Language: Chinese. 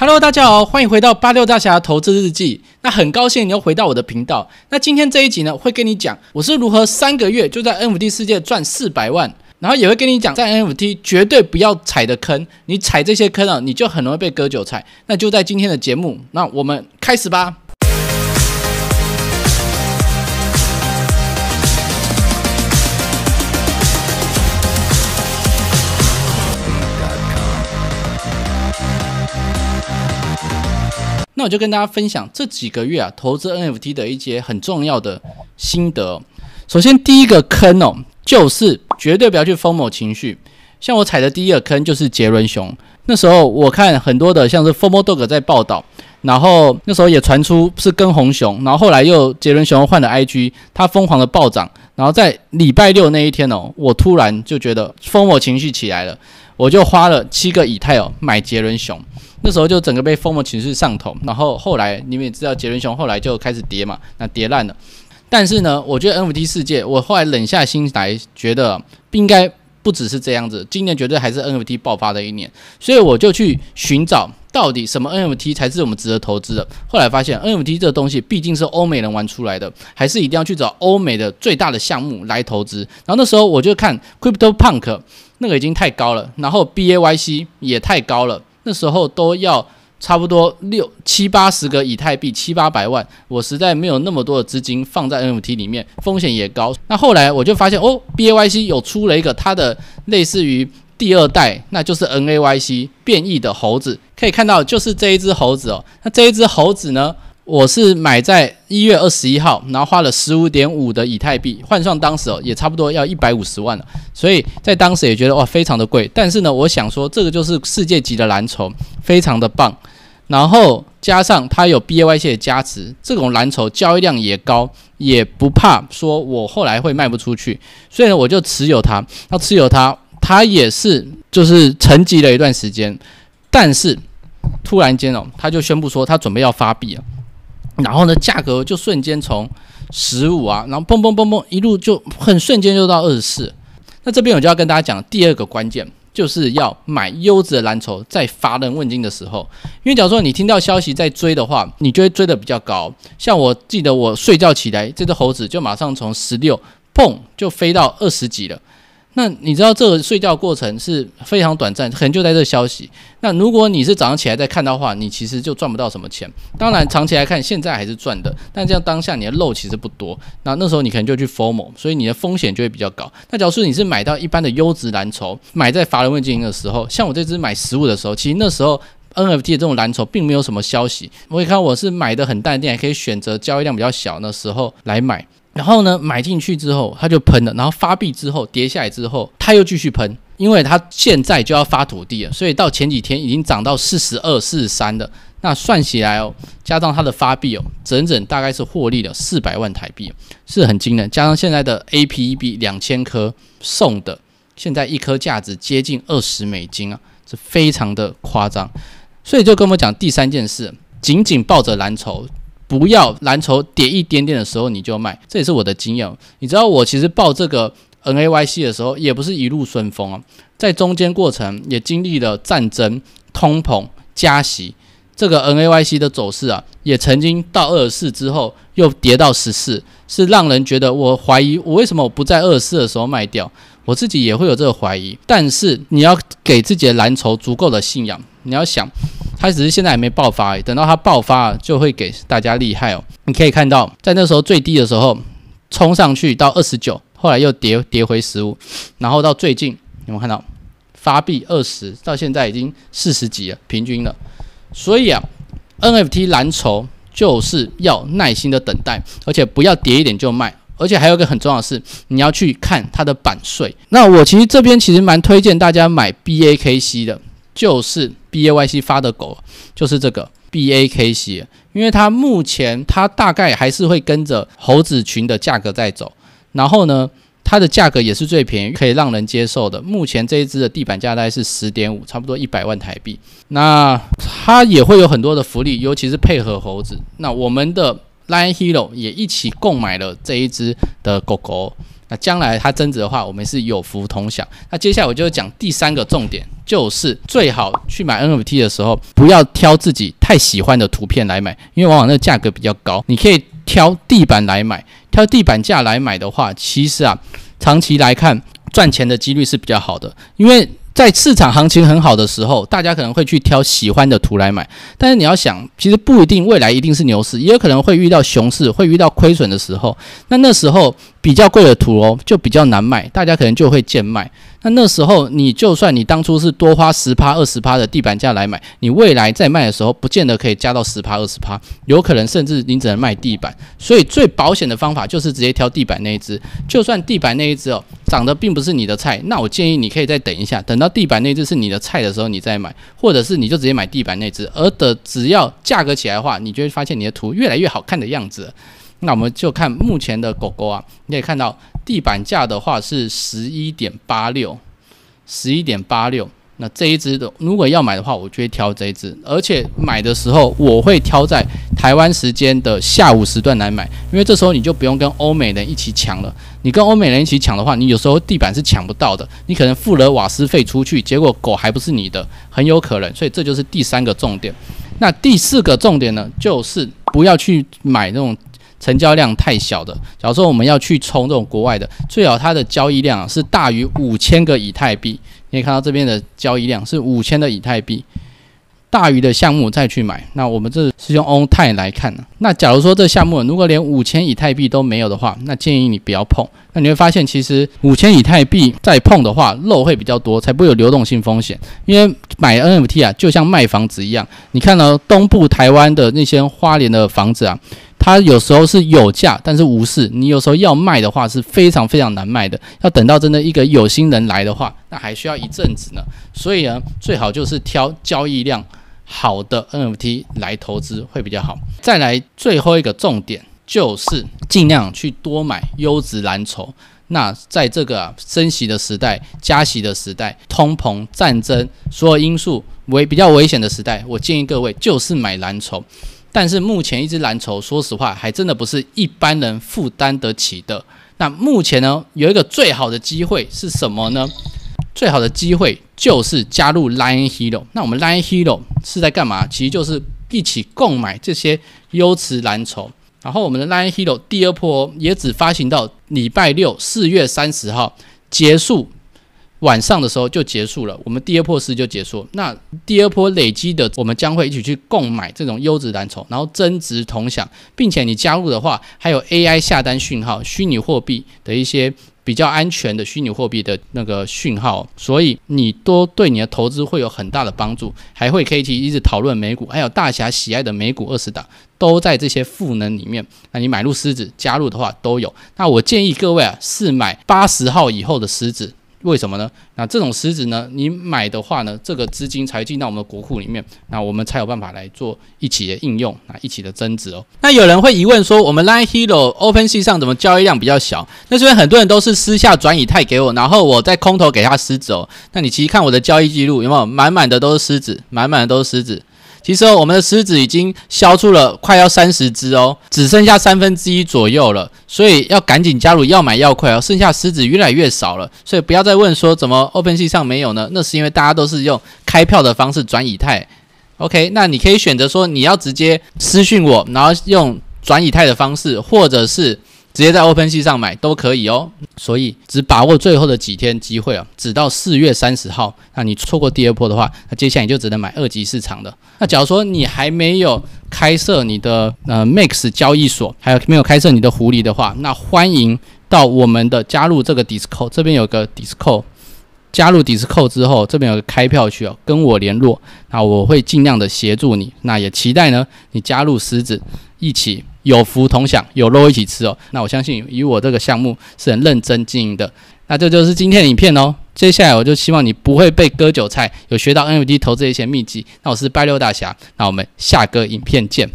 Hello，大家好，欢迎回到八六大侠投资日记。那很高兴你又回到我的频道。那今天这一集呢，会跟你讲我是如何三个月就在 NFT 世界赚四百万，然后也会跟你讲在 NFT 绝对不要踩的坑。你踩这些坑啊，你就很容易被割韭菜。那就在今天的节目，那我们开始吧。就跟大家分享这几个月啊，投资 NFT 的一些很重要的心得。首先，第一个坑哦，就是绝对不要去疯某情绪。像我踩的第一个坑就是杰伦熊，那时候我看很多的像是 Formal Dog 在报道，然后那时候也传出是跟红熊，然后后来又杰伦熊换了 IG，它疯狂的暴涨。然后在礼拜六那一天哦，我突然就觉得疯某情绪起来了。我就花了七个以太哦买杰伦熊，那时候就整个被疯的情绪上头，然后后来你们也知道杰伦熊后来就开始跌嘛，那跌烂了。但是呢，我觉得 NFT 世界，我后来冷下心来，觉得应该不只是这样子，今年绝对还是 NFT 爆发的一年，所以我就去寻找到底什么 NFT 才是我们值得投资的。后来发现 NFT 这个东西毕竟是欧美人玩出来的，还是一定要去找欧美的最大的项目来投资。然后那时候我就看 Crypto Punk。那个已经太高了，然后 B A Y C 也太高了，那时候都要差不多六七八十个以太币，七八百万，我实在没有那么多的资金放在 N F T 里面，风险也高。那后来我就发现，哦，B A Y C 有出了一个它的类似于第二代，那就是 N A Y C 变异的猴子，可以看到就是这一只猴子哦，那这一只猴子呢？我是买在一月二十一号，然后花了十五点五的以太币，换算当时哦也差不多要一百五十万了，所以在当时也觉得哇非常的贵。但是呢，我想说这个就是世界级的蓝筹，非常的棒。然后加上它有 B A Y C 的加持，这种蓝筹交易量也高，也不怕说我后来会卖不出去，所以呢我就持有它。那持有它，它也是就是沉寂了一段时间，但是突然间哦，他就宣布说他准备要发币了。然后呢，价格就瞬间从十五啊，然后砰砰砰砰一路就很瞬间就到二十四。那这边我就要跟大家讲，第二个关键就是要买优质的蓝筹，在乏人问津的时候，因为假如说你听到消息在追的话，你就会追得比较高。像我记得我睡觉起来，这只猴子就马上从十六砰就飞到二十几了。那你知道这个睡觉过程是非常短暂，可能就在这消息。那如果你是早上起来再看到话，你其实就赚不到什么钱。当然，长期来看现在还是赚的，但这样当下你的漏其实不多。那那时候你可能就去 f o r m a l 所以你的风险就会比较高。那假如说你是买到一般的优质蓝筹，买在法人未经营的时候，像我这只买实物的时候，其实那时候 NFT 的这种蓝筹并没有什么消息。我一看我是买的很淡定，还可以选择交易量比较小的时候来买。然后呢，买进去之后，它就喷了。然后发币之后跌下来之后，它又继续喷，因为它现在就要发土地了，所以到前几天已经涨到四十二、四十三的。那算起来哦，加上它的发币哦，整整大概是获利了四百万台币，是很惊人。加上现在的 A P E B 两千颗送的，现在一颗价值接近二十美金啊，是非常的夸张。所以就跟我们讲第三件事，紧紧抱着蓝筹。不要蓝筹跌一点点的时候你就卖，这也是我的经验。你知道我其实报这个 N A Y C 的时候，也不是一路顺风啊，在中间过程也经历了战争、通膨、加息。这个 N A Y C 的走势啊，也曾经到二十四之后又跌到十四，是让人觉得我怀疑我为什么我不在二十四的时候卖掉，我自己也会有这个怀疑。但是你要给自己的蓝筹足够的信仰。你要想，它只是现在还没爆发，等到它爆发就会给大家厉害哦。你可以看到，在那时候最低的时候冲上去到二十九，后来又跌跌回十五，然后到最近，有没有看到发币二十，到现在已经四十几了，平均了。所以啊，NFT 蓝筹就是要耐心的等待，而且不要跌一点就卖，而且还有一个很重要的是，你要去看它的版税。那我其实这边其实蛮推荐大家买 BAKC 的，就是。B A Y C 发的狗就是这个 B A K C，因为它目前它大概还是会跟着猴子群的价格在走，然后呢，它的价格也是最便宜可以让人接受的。目前这一只的地板价大概是十点五，差不多一百万台币。那它也会有很多的福利，尤其是配合猴子。那我们的。Line Hero 也一起购买了这一只的狗狗，那将来它增值的话，我们是有福同享。那接下来我就讲第三个重点，就是最好去买 NFT 的时候，不要挑自己太喜欢的图片来买，因为往往那价格比较高。你可以挑地板来买，挑地板价来买的话，其实啊，长期来看赚钱的几率是比较好的，因为。在市场行情很好的时候，大家可能会去挑喜欢的图来买。但是你要想，其实不一定未来一定是牛市，也有可能会遇到熊市，会遇到亏损的时候。那那时候。比较贵的图哦，就比较难卖，大家可能就会贱卖。那那时候你就算你当初是多花十趴二十趴的地板价来买，你未来在卖的时候不见得可以加到十趴二十趴，有可能甚至你只能卖地板。所以最保险的方法就是直接挑地板那一只。就算地板那一只哦长得并不是你的菜，那我建议你可以再等一下，等到地板那只是你的菜的时候你再买，或者是你就直接买地板那只，而的只要价格起来的话，你就会发现你的图越来越好看的样子。那我们就看目前的狗狗啊，你可以看到地板价的话是十一点八六，十一点八六。那这一只的，如果要买的话，我就会挑这一只，而且买的时候我会挑在台湾时间的下午时段来买，因为这时候你就不用跟欧美人一起抢了。你跟欧美人一起抢的话，你有时候地板是抢不到的，你可能付了瓦斯费出去，结果狗还不是你的，很有可能。所以这就是第三个重点。那第四个重点呢，就是不要去买那种。成交量太小的，假如说我们要去冲这种国外的，最好它的交易量是大于五千个以太币。你可以看到这边的交易量是五千的以太币，大于的项目再去买。那我们这是用欧泰来看的。那假如说这项目如果连五千以太币都没有的话，那建议你不要碰。那你会发现其实五千以太币再碰的话，漏会比较多，才不会有流动性风险。因为买 NFT 啊，就像卖房子一样。你看到东部台湾的那些花莲的房子啊？它有时候是有价，但是无市。你有时候要卖的话是非常非常难卖的，要等到真的一个有心人来的话，那还需要一阵子呢。所以呢，最好就是挑交易量好的 NFT 来投资会比较好。再来最后一个重点就是尽量去多买优质蓝筹。那在这个升息的时代、加息的时代、通膨、战争所有因素为比较危险的时代，我建议各位就是买蓝筹。但是目前一支蓝筹，说实话还真的不是一般人负担得起的。那目前呢，有一个最好的机会是什么呢？最好的机会就是加入 Line Hero。那我们 Line Hero 是在干嘛？其实就是一起购买这些优质蓝筹。然后我们的 Line Hero 第二波也只发行到礼拜六，四月三十号结束。晚上的时候就结束了，我们第二波市就结束。那第二波累积的，我们将会一起去购买这种优质蓝筹，然后增值同享，并且你加入的话，还有 AI 下单讯号、虚拟货币的一些比较安全的虚拟货币的那个讯号，所以你都对你的投资会有很大的帮助，还会可以去一直讨论美股，还有大侠喜爱的美股二十档都在这些赋能里面。那你买入狮子加入的话都有。那我建议各位啊，是买八十号以后的狮子。为什么呢？那这种狮子呢？你买的话呢？这个资金才进到我们的国库里面，那我们才有办法来做一起的应用啊，一起的增值哦。那有人会疑问说，我们 Line Hero Open C 上怎么交易量比较小？那虽然很多人都是私下转以太给我，然后我在空头给他狮子哦。那你其实看我的交易记录有没有满满的都是狮子，满满的都是狮子。其实我们的狮子已经消除了快要三十只哦，只剩下三分之一左右了，所以要赶紧加入，要买要快哦！剩下狮子越来越少了，所以不要再问说怎么 OpenSea 上没有呢？那是因为大家都是用开票的方式转以太。OK，那你可以选择说你要直接私讯我，然后用转以太的方式，或者是。直接在 Open C 上买都可以哦，所以只把握最后的几天机会啊，只到四月三十号。那你错过第二波的话，那接下来你就只能买二级市场的。那假如说你还没有开设你的呃 Max 交易所，还有没有开设你的狐狸的话，那欢迎到我们的加入这个 d i s c o 这边有个 d i s c o 加入 d i s c o 之后，这边有个开票区哦，跟我联络，那我会尽量的协助你。那也期待呢，你加入狮子一起。有福同享，有肉一起吃哦。那我相信，以我这个项目是很认真经营的。那这就是今天的影片哦。接下来我就希望你不会被割韭菜，有学到 NFT 投资的一些秘籍。那我是拜六大侠，那我们下个影片见。